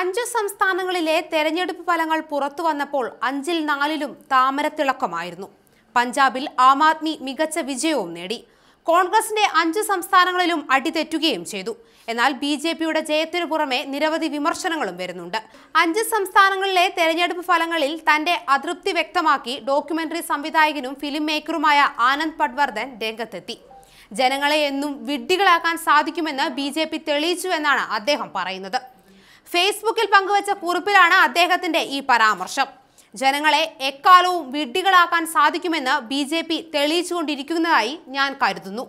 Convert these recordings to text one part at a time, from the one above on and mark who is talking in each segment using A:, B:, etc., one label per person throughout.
A: അഞ്ചു സംസ്ഥാനങ്ങളിലെ തെരഞ്ഞെടുപ്പ് ഫലങ്ങൾ പുറത്തു വന്നപ്പോൾ അഞ്ചിൽ നാലിലും താമരത്തിളക്കമായിരുന്നു പഞ്ചാബിൽ ആം ആദ്മി മികച്ച വിജയവും നേടി കോൺഗ്രസിന്റെ അഞ്ച് സംസ്ഥാനങ്ങളിലും അടിതെറ്റുകയും ചെയ്തു എന്നാൽ ബി ജെ പിയുടെ ജയത്തിനു പുറമെ നിരവധി വിമർശനങ്ങളും വരുന്നുണ്ട് അഞ്ച് സംസ്ഥാനങ്ങളിലെ തെരഞ്ഞെടുപ്പ് ഫലങ്ങളിൽ തന്റെ അതൃപ്തി വ്യക്തമാക്കി ഡോക്യുമെന്ററി സംവിധായകനും ഫിലിം മേക്കറുമായ ആനന്ദ് പട്വർദ്ധൻ രംഗത്തെത്തി ജനങ്ങളെ എന്നും വിഡ്ഢികളാക്കാൻ സാധിക്കുമെന്ന് ബി ജെ പി തെളിയിച്ചു എന്നാണ് അദ്ദേഹം പറയുന്നത് ഫേസ്ബുക്കിൽ പങ്കുവച്ച കുറിപ്പിലാണ് അദ്ദേഹത്തിന്റെ ഈ പരാമർശം ജനങ്ങളെ എക്കാലവും വിഡ്ഢികളാക്കാൻ സാധിക്കുമെന്ന് ബി ജെ പി തെളിയിച്ചുകൊണ്ടിരിക്കുന്നതായി ഞാൻ കരുതുന്നു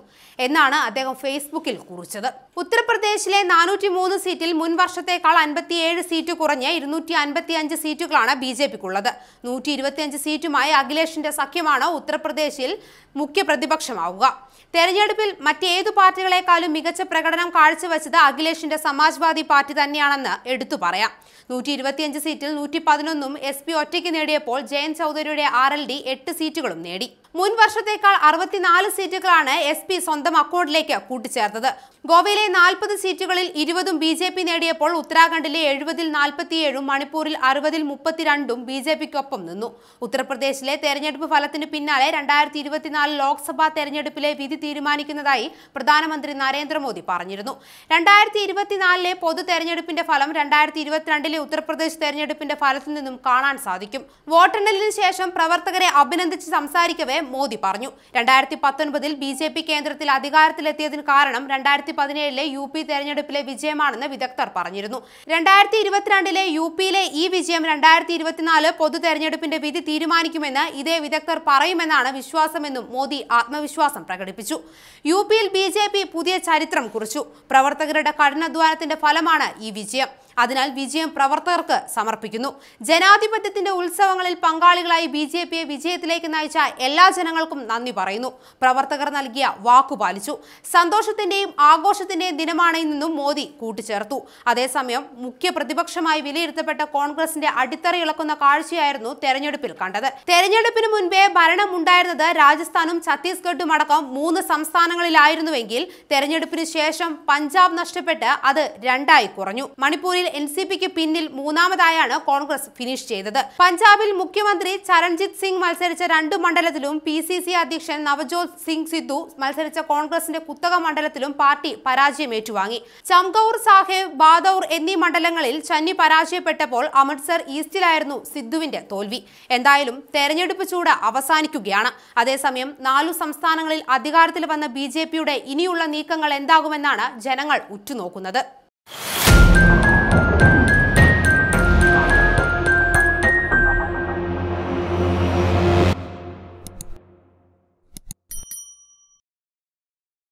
A: എന്നാണ് അദ്ദേഹം ഫേസ്ബുക്കിൽ കുറിച്ചത് ഉത്തർപ്രദേശിലെ നാനൂറ്റി മൂന്ന് സീറ്റിൽ മുൻ വർഷത്തേക്കാൾ അൻപത്തിയേഴ് സീറ്റ് കുറഞ്ഞ് ഇരുന്നൂറ്റി അൻപത്തി അഞ്ച് സീറ്റുകളാണ് ബി ജെ പിക്കുള്ളത് നൂറ്റി ഇരുപത്തിയഞ്ച് സീറ്റുമായി അഖിലേഷിന്റെ സഖ്യമാണ് ഉത്തർപ്രദേശിൽ മുഖ്യ പ്രതിപക്ഷമാവുക തെരഞ്ഞെടുപ്പിൽ മറ്റേതു പാർട്ടികളെക്കാളും മികച്ച പ്രകടനം കാഴ്ചവെച്ചത് അഖിലേഷിന്റെ സമാജ്വാദി പാർട്ടി തന്നെയാണെന്ന് എടുത്തു പറയാം നൂറ്റി ഇരുപത്തിയഞ്ച് സീറ്റിൽ നൂറ്റി പതിനൊന്നും എസ് പി ഒറ്റയ്ക്ക് നേടിയപ്പോൾ ജയൻ ചൌധരിയുടെ ആർ എൽ ഡി എട്ട് സീറ്റുകളും നേടി മുൻ വർഷത്തേക്കാൾ അറുപത്തിനാല് സീറ്റുകളാണ് എസ് പി സ്വന്തം അക്കൗണ്ടിലേക്ക് കൂട്ടിച്ചേർത്തത് ഗോവയിലെ നാൽപ്പത് സീറ്റുകളിൽ ഇരുപതും ബി ജെ പി നേടിയപ്പോൾ ഉത്തരാഖണ്ഡിലെ എഴുപതിൽ നാൽപ്പത്തിയേഴും മണിപ്പൂരിൽ അറുപതിൽ മുപ്പത്തിരണ്ടും ബി ജെ പിക്കൊപ്പം നിന്നു ഉത്തർപ്രദേശിലെ തെരഞ്ഞെടുപ്പ് ഫലത്തിന് പിന്നാലെ രണ്ടായിരത്തി ഇരുപത്തിനാല് ലോക്സഭാ തെരഞ്ഞെടുപ്പിലെ വിധി തീരുമാനിക്കുന്നതായി പ്രധാനമന്ത്രി നരേന്ദ്രമോദി പറഞ്ഞിരുന്നു രണ്ടായിരത്തി ഇരുപത്തിനാലിലെ പൊതു തെരഞ്ഞെടുപ്പിന്റെ ഫലം രണ്ടായിരത്തി ഇരുപത്തിരണ്ടിലെ ഉത്തർപ്രദേശ് തെരഞ്ഞെടുപ്പിന്റെ ഫലത്തിൽ നിന്നും കാണാൻ സാധിക്കും വോട്ടെണ്ണലിന് ശേഷം പ്രവർത്തകരെ അഭിനന്ദിച്ച് സംസാരിക്കവേ മോദി പറഞ്ഞു രണ്ടായിരത്തി പത്തൊൻപതിൽ ബി ജെ പി കേന്ദ്രത്തിൽ അധികാരത്തിലെത്തിയതിന് കാരണം രണ്ടായിരത്തി പതിനേഴിലെ യു പി തെരഞ്ഞെടുപ്പിലെ വിജയമാണെന്ന് വിദഗ്ധർ പറഞ്ഞിരുന്നു രണ്ടായിരത്തി ഇരുപത്തിരണ്ടിലെ യു പിയിലെ ഈ വിജയം രണ്ടായിരത്തി ഇരുപത്തിനാല് പൊതു തെരഞ്ഞെടുപ്പിന്റെ വിധി തീരുമാനിക്കുമെന്ന് ഇതേ വിദഗ്ധർ പറയുമെന്നാണ് വിശ്വാസമെന്നും മോദി ആത്മവിശ്വാസം പ്രകടിപ്പിച്ചു യു പിയിൽ ബി പുതിയ ചരിത്രം കുറിച്ചു പ്രവർത്തകരുടെ കഠിനാധ്വാനത്തിന്റെ ഫലമാണ് ഈ വിജയം അതിനാൽ വിജയം പ്രവർത്തകർക്ക് സമർപ്പിക്കുന്നു ജനാധിപത്യത്തിന്റെ ഉത്സവങ്ങളിൽ പങ്കാളികളായി ബി ജെ പിയെ വിജയത്തിലേക്ക് നയിച്ച എല്ലാ ജനങ്ങൾക്കും നന്ദി പറയുന്നു പ്രവർത്തകർ നൽകിയ വാക്കുപാലിച്ചു പാലിച്ചു സന്തോഷത്തിന്റെയും ആഘോഷത്തിന്റെയും ദിനമാണ് ഇന്നും മോദി കൂട്ടിച്ചേർത്തു അതേസമയം മുഖ്യ പ്രതിപക്ഷമായി വിലയിരുത്തപ്പെട്ട കോൺഗ്രസിന്റെ അടിത്തറ ഇളക്കുന്ന കാഴ്ചയായിരുന്നു തെരഞ്ഞെടുപ്പിൽ കണ്ടത് തെരഞ്ഞെടുപ്പിന് മുൻപേ ഭരണമുണ്ടായിരുന്നത് രാജസ്ഥാനും ഛത്തീസ്ഗഡും അടക്കം മൂന്ന് സംസ്ഥാനങ്ങളിലായിരുന്നുവെങ്കിൽ തെരഞ്ഞെടുപ്പിന് ശേഷം പഞ്ചാബ് നഷ്ടപ്പെട്ട് അത് രണ്ടായി കുറഞ്ഞു മണിപ്പൂരിൽ തെരഞ്ഞെടുപ്പിൽ എൻ സി പിക്ക് പിന്നിൽ മൂന്നാമതായാണ് കോൺഗ്രസ് ഫിനിഷ് ചെയ്തത് പഞ്ചാബിൽ മുഖ്യമന്ത്രി ചരൺജിത് സിംഗ് മത്സരിച്ച രണ്ട് മണ്ഡലത്തിലും പി സി സി അധ്യക്ഷൻ നവജോത് സിംഗ് സിദ്ധു മത്സരിച്ച കോൺഗ്രസിന്റെ കുത്തക മണ്ഡലത്തിലും പാർട്ടി പരാജയം ഏറ്റുവാങ്ങി ചംഗൌർ സാഹേബ് ബാദൌർ എന്നീ മണ്ഡലങ്ങളിൽ ചന്നി പരാജയപ്പെട്ടപ്പോൾ അമൃത്സർ ഈസ്റ്റിലായിരുന്നു സിദ്ധുവിന്റെ തോൽവി എന്തായാലും തെരഞ്ഞെടുപ്പ് ചൂട് അവസാനിക്കുകയാണ് അതേസമയം നാലു സംസ്ഥാനങ്ങളിൽ അധികാരത്തിൽ വന്ന ബി ഇനിയുള്ള നീക്കങ്ങൾ എന്താകുമെന്നാണ് ജനങ്ങൾ ഉറ്റുനോക്കുന്നത്